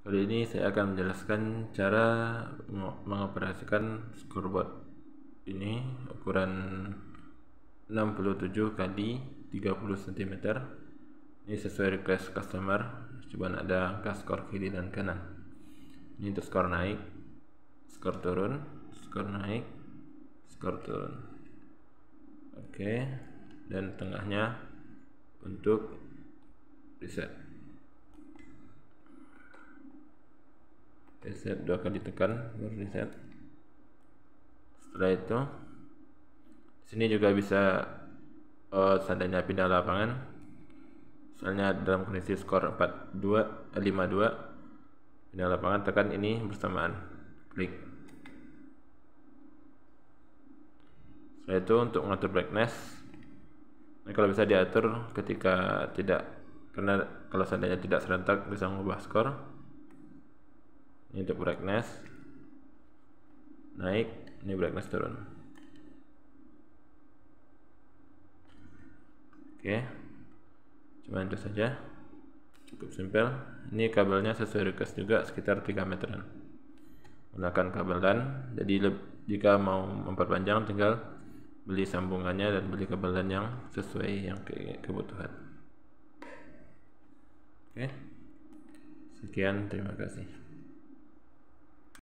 Kali ini saya akan menjelaskan cara mengoperasikan scoreboard ini ukuran 67 kali 30 cm ini sesuai request customer cuma ada angka skor kiri dan kanan ini untuk skor naik skor turun skor naik skor turun oke dan tengahnya untuk reset reset dua kali tekan baru reset setelah itu sini juga bisa uh, eh, seandainya pindah lapangan Soalnya dalam kondisi skor 4-2 5-2 eh, pindah lapangan tekan ini bersamaan klik setelah itu untuk mengatur brightness nah, kalau bisa diatur ketika tidak karena kalau seandainya tidak serentak bisa mengubah skor ini untuk brightness naik ini brightness turun oke cuma itu saja cukup simpel ini kabelnya sesuai request juga sekitar 3 meteran gunakan kabel dan jadi jika mau memperpanjang tinggal beli sambungannya dan beli kabel dan yang sesuai yang ke kebutuhan oke sekian terima kasih